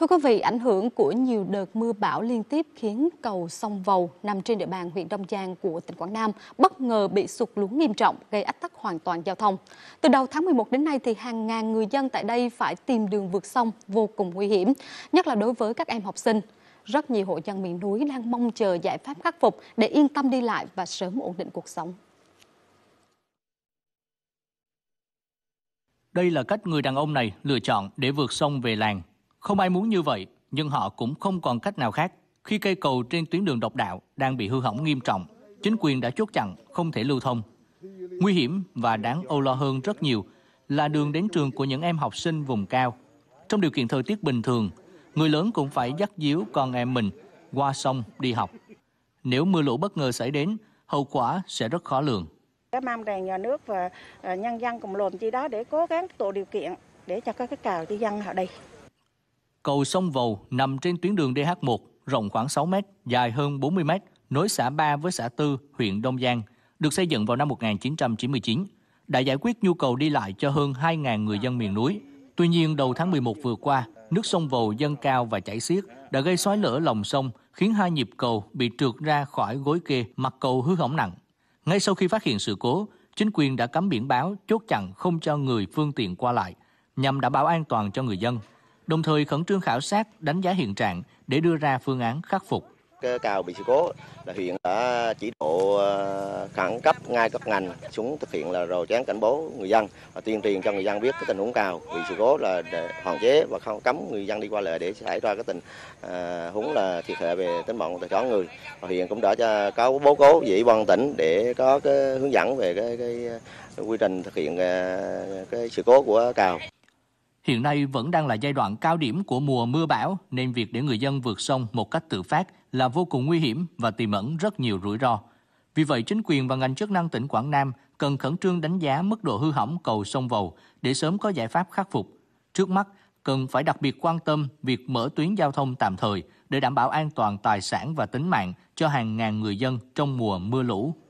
Thưa quý vị, ảnh hưởng của nhiều đợt mưa bão liên tiếp khiến cầu sông Vầu nằm trên địa bàn huyện Đông Giang của tỉnh Quảng Nam bất ngờ bị sụt lún nghiêm trọng, gây ách tắc hoàn toàn giao thông. Từ đầu tháng 11 đến nay thì hàng ngàn người dân tại đây phải tìm đường vượt sông vô cùng nguy hiểm, nhất là đối với các em học sinh. Rất nhiều hộ dân miền núi đang mong chờ giải pháp khắc phục để yên tâm đi lại và sớm ổn định cuộc sống. Đây là cách người đàn ông này lựa chọn để vượt sông về làng không ai muốn như vậy, nhưng họ cũng không còn cách nào khác. Khi cây cầu trên tuyến đường độc đạo đang bị hư hỏng nghiêm trọng, chính quyền đã chốt chặn, không thể lưu thông. Nguy hiểm và đáng âu lo hơn rất nhiều là đường đến trường của những em học sinh vùng cao. Trong điều kiện thời tiết bình thường, người lớn cũng phải dắt díu con em mình qua sông đi học. Nếu mưa lũ bất ngờ xảy đến, hậu quả sẽ rất khó lường. Cái mong rằng nhà nước và ờ, nhân dân cùng lồn chi đó để cố gắng tổ điều kiện để cho các cái cầu cho dân họ đi. Cầu sông Vầu nằm trên tuyến đường DH1, rộng khoảng 6 m, dài hơn 40 m, nối xã 3 với xã 4, huyện Đông Giang, được xây dựng vào năm 1999, đã giải quyết nhu cầu đi lại cho hơn 2.000 người dân miền núi. Tuy nhiên, đầu tháng 11 vừa qua, nước sông Vầu dâng cao và chảy xiết đã gây xói lở lòng sông, khiến hai nhịp cầu bị trượt ra khỏi gối kê, mặt cầu hư hỏng nặng. Ngay sau khi phát hiện sự cố, chính quyền đã cấm biển báo, chốt chặn không cho người phương tiện qua lại, nhằm đảm bảo an toàn cho người dân đồng thời khẩn trương khảo sát, đánh giá hiện trạng để đưa ra phương án khắc phục. Cái cầu bị sự cố là huyện đã chỉ độ ờ, khẩn cấp ngay các ngành xuống thực hiện là rào chắn cảnh báo người dân và tuyên truyền cho người dân biết cái tình huống cầu bị sự cố là để hạn chế và không cấm người dân đi qua lại để xảy ra cái tình ờ, huống là thiệt hại về tính mạng tài sản người. Và huyện cũng đã cho có bố cố với ban tỉnh để có cái hướng dẫn về cái, cái quy trình thực hiện ờ, cái sự cố của cầu. Hiện nay vẫn đang là giai đoạn cao điểm của mùa mưa bão nên việc để người dân vượt sông một cách tự phát là vô cùng nguy hiểm và tiềm ẩn rất nhiều rủi ro. Vì vậy, chính quyền và ngành chức năng tỉnh Quảng Nam cần khẩn trương đánh giá mức độ hư hỏng cầu sông Vầu để sớm có giải pháp khắc phục. Trước mắt, cần phải đặc biệt quan tâm việc mở tuyến giao thông tạm thời để đảm bảo an toàn tài sản và tính mạng cho hàng ngàn người dân trong mùa mưa lũ.